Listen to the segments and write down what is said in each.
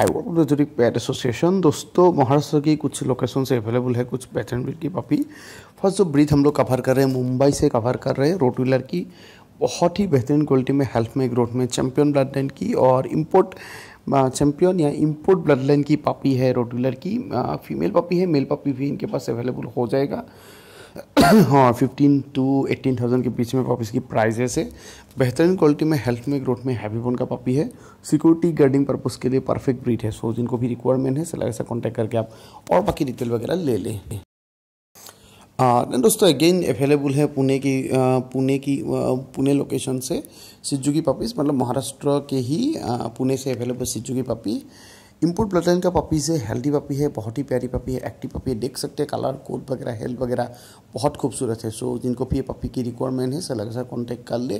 हाय जुरिक PAT association दोस्तों महाराष्ट्र की कुछ लोकेशन से अवेलेबल है कुछ पैटर्न ब्रीड की पापी फर्स्ट जो ब्रिज हम लोग कवर कर रहे हैं मुंबई से कवर कर रहे हैं रोड व्हीलर की बहुत ही बेहतरीन क्वालिटी में हेल्थ में ग्रोथ में चैम्पियन ब्लड लाइन की और इम्पोर्ट चैम्पियन या इम्पोर्ट ब्लड लाइन की पापी है रोड व्हीलर की फीमेल पापी है मेल पापी भी इनके पास अवेलेबल हो जाएगा हाँ फिफ्टीन टू एटीन थाउजेंड के बीच में पापी इसकी प्राइजेस है बेहतरीन क्वालिटी में हेल्थ में ग्रोथ में हैवी बोन का पपी है सिक्योरिटी गार्डिंग पर्पज़ के लिए परफेक्ट ब्रीड है सो जिनको भी रिक्वायरमेंट है सलाह से कॉन्टैक्ट करके आप और बाकी डिटेल वगैरह ले लें देन दोस्तों अगेन अवेलेबल है पुणे की पुणे की पुणे लोकेशन से सिज्जू की पपीज़ मतलब महाराष्ट्र के ही पुणे से अवेलेबल सिज्जू की पपी इम्पोर्ट ब्लटन का पपीज है हेल्दी पपी है बहुत ही प्यारी पपी है एक्टिव पपी है देख सकते हैं कलर कोट वगैरह हेल्थ वगैरह बहुत खूबसूरत है सो जिनको भी ये पपी की रिक्वायरमेंट है सलग सा कॉन्टैक्ट कर ले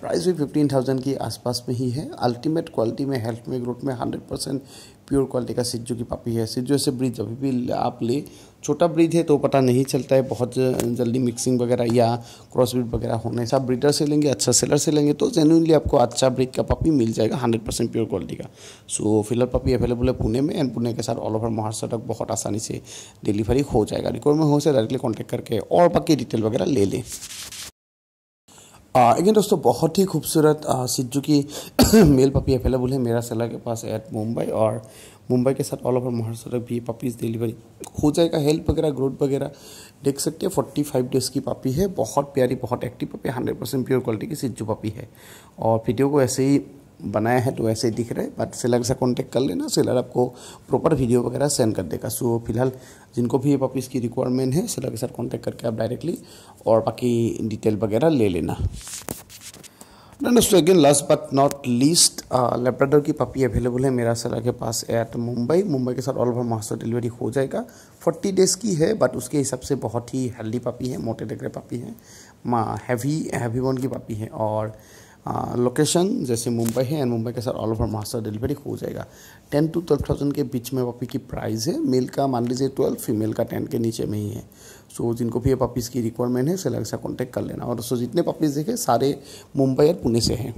प्राइस भी फिफ्टीन थाउजेंड के आसपास में ही है अल्टीमेट क्वालिटी में हेल्थ में ग्रोथ में हंड्रेड परसेंट प्योर क्वालिटी का सिज्जू की पपी है सिज्जू से ब्रिज अभी भी आप ले छोटा ब्रिज है तो पता नहीं चलता है बहुत जल्दी मिक्सिंग वगैरह या क्रॉस ब्रिज वगैरह होने से आप ब्रीडर से लेंगे अच्छा सेलर से लेंगे तो जेनुअनली आपको अच्छा ब्रिज का पपी मिल जाएगा हंड्रेड परसेंट प्योर क्वालिटी का सो फिलर पपी अवेलेबल है पुणे में एंड पुणे के साथ ऑल ओवर महाराष्ट्र तक बहुत आसानी से डिलीवरी हो जाएगा रिकॉर्ड में हो से डायरेक्टली कॉन्टैक्ट करके और बाकी डिटेल वगैरह ले लें लेकिन दोस्तों बहुत ही खूबसूरत सिज्जू की मेल पपी अवेलेबल है मेरा सेलर के पास एट मुंबई और मुंबई के साथ ऑल ओवर महाराष्ट्र भी पपीज़ डिलीवरी हो जाएगा हेल्थ वगैरह ग्रोथ वगैरह देख सकते हैं फोर्टी फाइव डेज़ की पापी है बहुत प्यारी बहुत active puppy hundred percent pure quality की सिज्जू पपी है और वीडियो को ऐसे ही बनाया है तो ऐसे दिख रहा है बट सेलर से कांटेक्ट कर लेना सेलर आपको प्रॉपर वीडियो वगैरह सेंड कर देगा सो फिलहाल जिनको भी ऑफिस की रिक्वायरमेंट है सेलर के साथ कांटेक्ट करके आप डायरेक्टली और बाकी डिटेल वगैरह ले लेना again last but not least Labrador की पपी अवेलेबल है मेरा सेलर के पास एट मुंबई मुंबई के साथ ऑल ओवर महाराष्ट्र डिलीवरी हो जाएगा फोर्टी डेज़ की है बट उसके हिसाब से बहुत ही हेल्दी पपी है मोटे डगरे पपी है हैवी हैवी बोन की पपी है और लोकेशन जैसे मुंबई है एंड मुंबई के साथ ऑल ओवर महाराष्ट्र डिलीवरी हो जाएगा टेन टू ट्वेल्व थाउजेंड के बीच में पपी की प्राइस है मेल का मान लीजिए ट्वेल्व फीमेल का टेन के नीचे में ही है सो so, जिनको भी ये पपीज़ की रिक्वायरमेंट है सेलर से कॉन्टैक्ट कर लेना और सो so, जितने पपीज़ देखे सारे मुंबई और पुणे से हैं